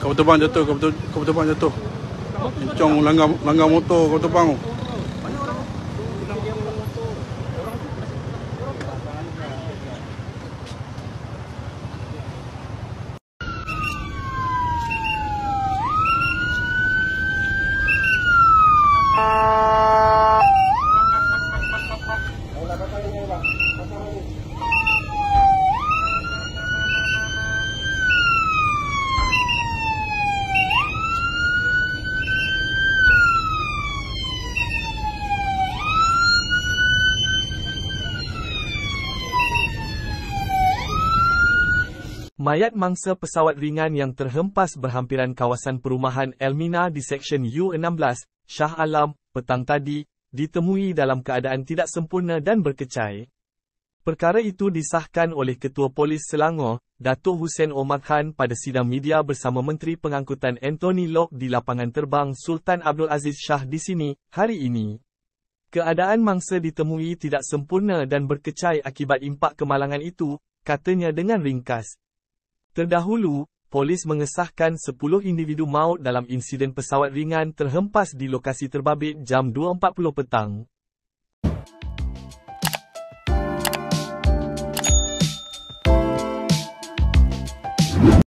Kau terbang jatuh, kau terbang jatuh. Cong langgar langgar motor kau terbang. Oh. Mayat mangsa pesawat ringan yang terhempas berhampiran kawasan perumahan Elmina di Seksyen U16, Shah Alam, petang tadi, ditemui dalam keadaan tidak sempurna dan berkecai. Perkara itu disahkan oleh Ketua Polis Selangor, Datuk Hussein Omar Khan pada sidang media bersama Menteri Pengangkutan Anthony Lok di lapangan terbang Sultan Abdul Aziz Shah di sini, hari ini. Keadaan mangsa ditemui tidak sempurna dan berkecai akibat impak kemalangan itu, katanya dengan ringkas. Terdahulu, polis mengesahkan 10 individu maut dalam insiden pesawat ringan terhempas di lokasi terbabit jam 2.40 petang.